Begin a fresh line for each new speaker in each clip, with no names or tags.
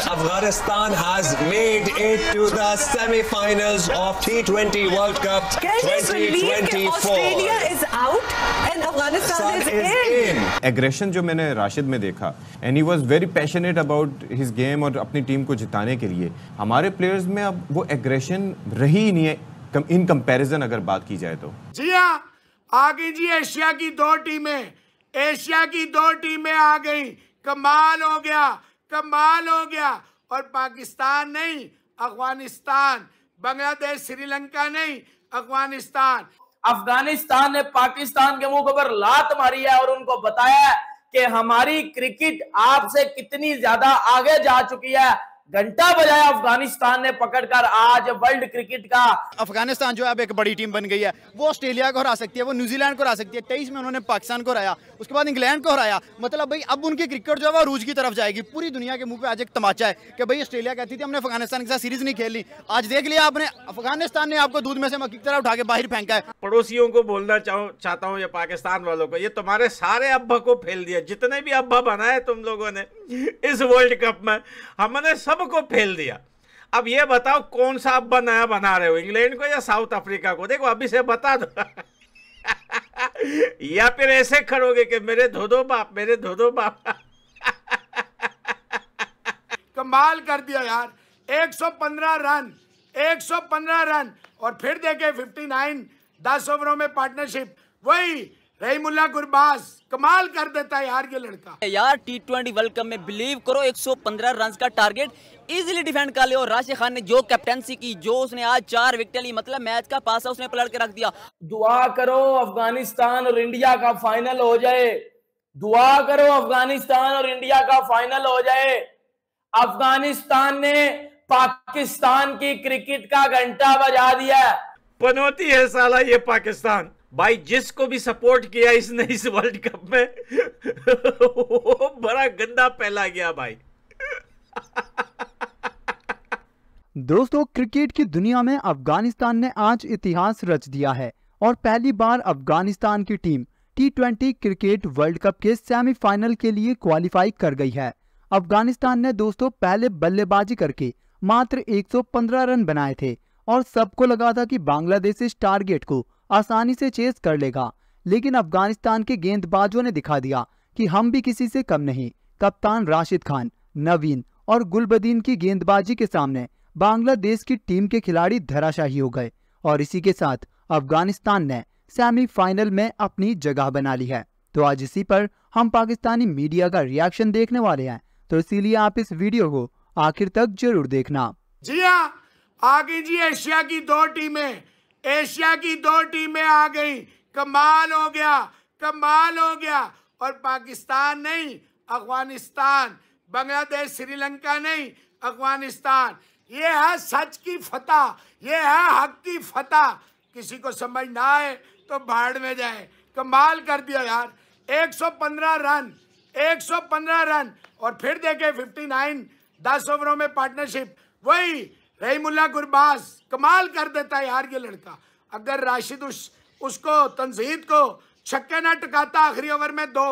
Pakistan, Afghanistan has made it to the semi-finals of T20 World Cup Can 2024. Australia is out and Afghanistan is, is in. in. Aggression जो मैंने राशिद में देखा and he was very passionate about his game और अपनी team को जिताने के लिए हमारे प्लेयर्स में अब वो एग्रेशन रही ही नहीं है इन कंपैरिजन अगर बात की जाए तो
जी हाँ आ गई जी एशिया की दो टीमें एशिया की दो टीमें आ गई कमाल हो गया कमाल हो गया और पाकिस्तान नहीं अफगानिस्तान बांग्लादेश श्रीलंका नहीं अफगानिस्तान अफगानिस्तान ने पाकिस्तान के मुंह पर लात
मारी है और उनको बताया कि हमारी क्रिकेट आपसे कितनी ज्यादा आगे
जा चुकी है घंटा बजाया अफगानिस्तान ने पकड़कर आज वर्ल्ड क्रिकेट का अफगानिस्तान जो अब एक बड़ी टीम बन गई है वो ऑस्ट्रेलिया को हरा सकती है वो न्यूजीलैंड को हरा सकती है तेईस में उन्होंने पाकिस्तान को हराया उसके बाद इंग्लैंड को हराया मतलब भाई अब उनकी क्रिकेट जो है वो रूज की तरफ जाएगी पूरी दुनिया के मुंह पे आज एक तमाचा है कि भाई ऑस्ट्रेलिया कहती थी हमने अफगानिस्तान के साथ सीरीज नहीं खेली आज देख लिया आपने अफगानिस्तान ने आपको दूध में से मक्की तरह उठा के बाहर फेंका है
पड़ोसियों को बोलना चाहता हूँ ये पाकिस्तान वालों को ये तुम्हारे सारे अब्बा को फेल दिया जितने भी अब्बा बनाए तुम लोगों ने इस वर्ल्ड कप में हमने सबको फेल दिया अब ये बताओ कौन सा अब नया बना रहे हो इंग्लैंड को या साउथ अफ्रीका को देखो अभी से बता दो या फिर ऐसे करोगे कि मेरे धो दो बाप मेरे धो दो बाप
कमाल कर दिया यार 115 रन 115 रन और फिर देखे 59 10 ओवरों में पार्टनरशिप वही रही मुला गुरबाज कमाल कर देता है यार ये लड़का
यार टी ट्वेंटी वर्ल्ड कप में बिलीव करो 115 रन का टारगेट इजीली डिफेंड कर लिया और खान ने जो कैप्टनसी की जो उसने आज चार विकेट ली मतलब मैच का पासा उसने पलट के रख दिया दुआ करो अफगानिस्तान और इंडिया का फाइनल हो जाए दुआ करो अफगानिस्तान और इंडिया का फाइनल हो जाए अफगानिस्तान ने पाकिस्तान की क्रिकेट का घंटा बजा दिया पनौती है साला ये पाकिस्तान भाई जिसको भी सपोर्ट किया इसने इस वर्ल्ड कप में वो बड़ा गंदा पहला गया भाई
दोस्तों क्रिकेट की दुनिया में अफगानिस्तान ने आज इतिहास रच दिया है और पहली बार अफगानिस्तान की team T cricket World Cup के सेमीफाइनल के लिए क्वालिफाई कर गई है अफगानिस्तान ने दोस्तों पहले बल्लेबाजी करके मात्र 115 रन बनाए थे और सबको लगा था कि बांग्लादेश इस टारगेट को आसानी से चेस कर लेगा लेकिन अफगानिस्तान के गेंदबाजों ने दिखा दिया कि हम भी किसी से कम नहीं कप्तान राशिद खान नवीन और गुलबदीन की गेंदबाजी के सामने बांग्लादेश की टीम के खिलाड़ी धराशाही हो गए और इसी के साथ अफगानिस्तान ने सेमीफाइनल में अपनी जगह बना ली है तो आज इसी पर हम पाकिस्तानी मीडिया का रिएक्शन देखने वाले हैं तो इसीलिए आप इस वीडियो को आखिर तक जरूर देखना
जी हाँ आगे जी एशिया की दो टीमें एशिया की दो टीमें आ गई कमाल हो गया कमाल हो गया और पाकिस्तान नहीं अफगानिस्तान बांग्लादेश श्रीलंका नहीं अफगानिस्तान ये है सच की फतह ये है हक की फतह किसी को समझ ना आए तो भाड़ में जाए कमाल कर दिया यार 115 रन 115 रन और फिर देखे 59 दस ओवरों में पार्टनरशिप वही मुला गुरबाज कमाल कर देता है यार ये लड़का अगर राशिद उस उसको तनजीद को छक्के ना टिकाता आखिरी ओवर में दो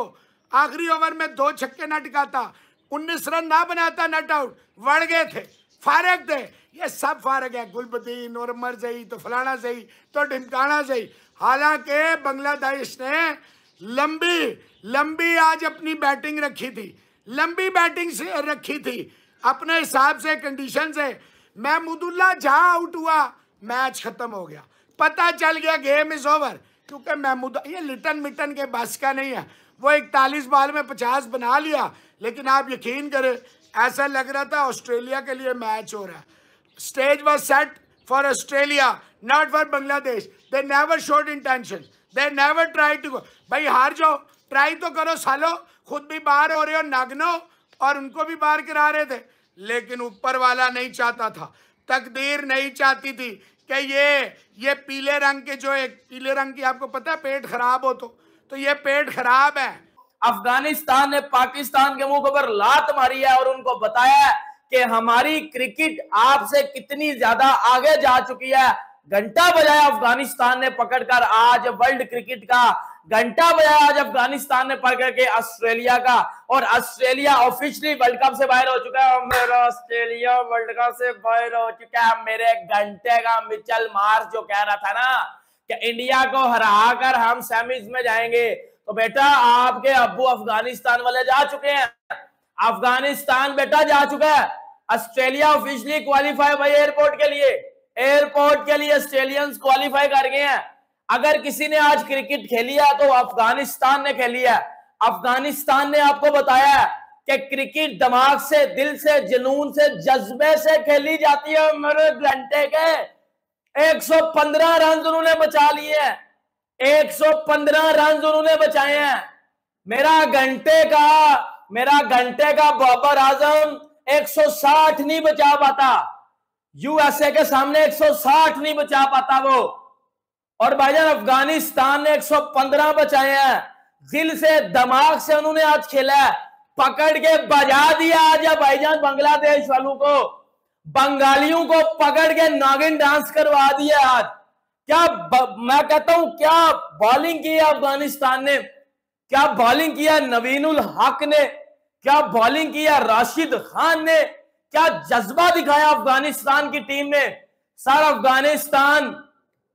आखिरी ओवर में दो छक्के ना टिकाता उन्नीस रन ना बनाता नट आउट बढ़ गए थे फारग थे ये सब फारग है गुलबदीन और मर सही तो फलाना सही तो ढिमकाना सही हालांकि बांग्लादेश ने लंबी लंबी आज अपनी बैटिंग रखी थी लंबी बैटिंग से रखी थी अपने हिसाब से कंडीशन से महमूदुल्ला जहां आउट हुआ मैच खत्म हो गया पता चल गया गेम इज ओवर क्योंकि महमूद ये लिटन मिटन के बस का नहीं है वो इकतालीस बॉल में पचास बना लिया लेकिन आप यकीन करें ऐसा लग रहा था ऑस्ट्रेलिया के लिए मैच हो रहा है stage was set for Australia not for Bangladesh they never showed intention they never try to go भाई हार जाओ ट्राई तो करो सालो खुद भी बाहर हो रहे हो नागनो और उनको भी बाहर करा रहे थे लेकिन ऊपर वाला नहीं चाहता था तकदीर नहीं चाहती थी कि ये ये पीले रंग के जो एक पीले रंग की आपको पता है पेट खराब हो तो तो ये पेट खराब है अफगानिस्तान ने पाकिस्तान के मुंह पर लात मारी है और उनको बताया
कि हमारी क्रिकेट आपसे कितनी ज्यादा आगे जा चुकी है घंटा बजाया अफगानिस्तान ने पकड़कर आज वर्ल्ड क्रिकेट का घंटा बजा आज अफगानिस्तान ने पकड़ के ऑस्ट्रेलिया का और ऑस्ट्रेलिया ऑफिशियली वर्ल्ड कप से बाहर हो चुका है मेरा ऑस्ट्रेलिया वर्ल्ड कप से बाहर हो चुका है मेरे घंटे का मिचल मार्स जो कह रहा था ना कि इंडिया को हरा कर हम सेमीज में जाएंगे तो बेटा आपके अबू अफगानिस्तान वाले जा चुके हैं अफगानिस्तान बेटा जा चुका है ऑस्ट्रेलिया ऑफिशियली क्वालिफाई भाई एयरपोर्ट के लिए एयरपोर्ट के लिए ऑस्ट्रेलियंस क्वालिफाई कर गए हैं अगर किसी ने आज क्रिकेट खेली है तो अफगानिस्तान ने खेली है अफगानिस्तान ने आपको बताया कि क्रिकेट दिमाग से दिल से जुनून से जज्बे से खेली जाती है मेरे घंटे के 115 रन उन्होंने बचा लिए सौ 115 रन उन्होंने बचाए हैं मेरा घंटे का मेरा घंटे का बाबर आजम 160 नहीं बचा पाता यूएसए के सामने 160 नहीं बचा पाता वो और भाईजान अफगानिस्तान ने 115 बचाए हैं दिल से दिमाग से उन्होंने आज खेला है पकड़ के बजा दिया आज भाईजान बांग्लादेश वालों को बंगालियों को पकड़ के नागिन डांस करवा दिया आज क्या ब, मैं कहता हूं क्या बॉलिंग की अफगानिस्तान ने क्या बॉलिंग किया उल हक ने क्या बॉलिंग किया राशिद खान ने क्या जज्बा दिखाया अफगानिस्तान की टीम ने सर अफगानिस्तान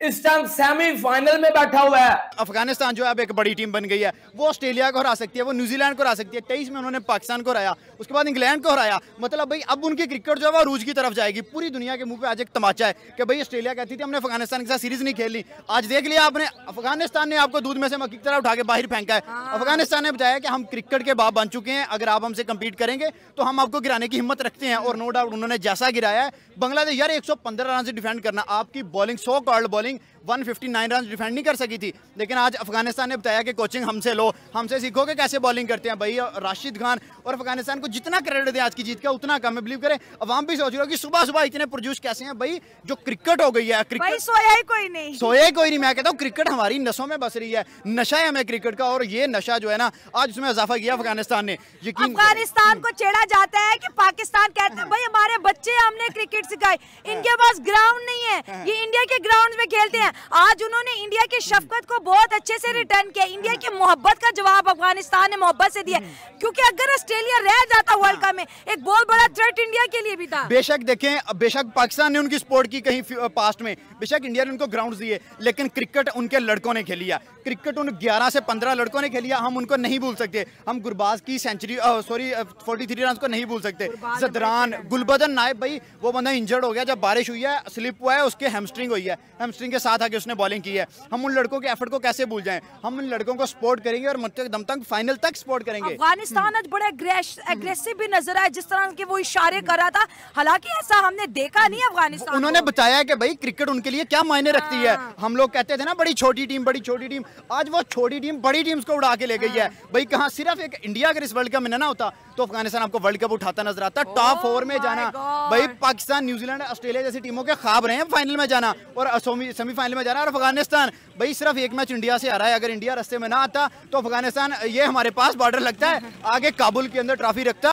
इस टाइम सेमीफाइनल में बैठा हुआ है अफगानिस्तान जो है अब एक बड़ी टीम बन गई है वो ऑस्ट्रेलिया को हरा सकती है वो न्यूजीलैंड को हरा सकती है तेईस में उन्होंने पाकिस्तान को हराया उसके बाद इंग्लैंड को हराया मतलब भाई अब उनकी क्रिकेट जो है वो रूज की तरफ जाएगी पूरी दुनिया के मुंह पे आज एक तमाचा है कि भाई ऑस्ट्रेलिया कहती थी हमने अफगानिस्तान के साथ सीरीज नहीं खेली आज देख लिया आपने अफगानिस्तान ने आपको दूध में से मक्की तरह उठा के बाहर फेंका है हाँ। अफगानिस्तान ने बताया कि हम क्रिकेट के बाप बन चुके हैं अगर आप हमसे कम्पीट करेंगे तो हम आपको गिराने की हिम्मत रखते हैं और नो डाउट उन्होंने जैसा गिराया है बांग्लादेश यार एक रन से डिफेंड करना आपकी बॉलिंग सौ card bowling running 159 run defend नहीं कर सकी थी लेकिन आज अफगानिस्तान ने बताया कि कोचिंग हमसे लो हमसे सीखो कि कैसे बॉलिंग करते हैं भाई राशिद खान और अफगानिस्तान को जितना क्रेडिट दें आज की जीत का उतना कम है बिलीव करें अवाम भी सोच रहे हो कि सुबह सुबह इतने प्रोड्यूस कैसे हैं भाई जो क्रिकेट हो गई है क्रिकेट सोया ही
कोई नहीं सोया ही
कोई नहीं मैं कहता हूँ क्रिकेट हमारी नशों में बस रही है नशा है हमें क्रिकेट का और ये नशा जो है ना आज उसमें इजाफा किया अफगानिस्तान ने यकीन
अफगानिस्तान को चेड़ा जाता है कि पाकिस्तान कहते हैं भाई हमारे बच्चे हमने क्रिकेट सिखाई इनके पास ग्राउंड नहीं है हाँ। ये इंडिया के ग्राउंड में खेलते हैं आज उन्होंने इंडिया के शफकत को बहुत अच्छे से रिटर्न किया इंडिया की मोहब्बत का जवाब अफगानिस्तान ने मोहब्बत से दिया हम्म। क्योंकि अगर ऑस्ट्रेलिया रह जाता वर्ल्ड कप हाँ। में एक बहुत बड़ा थ्रेट इंडिया के लिए भी था
बेशक देखें बेशक पाकिस्तान ने उनकी सपोर्ट की कहीं पास्ट में बेशक इंडिया ने उनको ग्राउंड दिए लेकिन क्रिकेट उनके लड़कों ने खेली क्रिकेट उन 11 से 15 लड़कों ने खेली हम उनको नहीं भूल सकते हम गुरबाज की सेंचुरी सॉरी 43 रन को नहीं भूल सकते जदरान गुलबदन नायब भाई वो बंदा इंजर्ड हो गया जब बारिश हुई है स्लिप हुआ है उसके हेमस्ट्रिंग हुई है हेमस्ट्रिंग के साथ आके उसने बॉलिंग की है हम उन लड़कों के एफर्ट को कैसे भूल जाए हम उन लड़कों को सपोर्ट करेंगे और मतलब दम तक फाइनल तक सपोर्ट करेंगे अफगानिस्तान आज बड़े एग्रेसिव हम्म। भी नजर आए जिस तरह के वो इशारे कर रहा था हालांकि ऐसा हमने देखा नहीं अफगानिस्तान उन्होंने बताया कि भाई क्रिकेट उनके लिए क्या मायने रखती है हाँ। हम लोग कहते थे ना बड़ी छोटी टीम बड़ी छोटी टीम आज वो छोटी टीम बड़ी टीम्स को उड़ा के ले गई है हाँ। भाई कहाँ सिर्फ एक इंडिया अगर इस वर्ल्ड कप में ना होता तो अफगानिस्तान आपको वर्ल्ड कप उठाता नजर आता टॉप oh फोर में जाना भाई पाकिस्तान न्यूजीलैंड ऑस्ट्रेलिया जैसी टीमों के खाब रहे हैं फाइनल में जाना और सेमीफाइनल में जाना और अफगानिस्तान भाई सिर्फ एक मैच इंडिया से आ रहा है अगर इंडिया रस्ते में ना आता तो अफगानिस्तान ये हमारे पास बॉर्डर लगता है आगे काबुल के अंदर ट्रॉफी रखता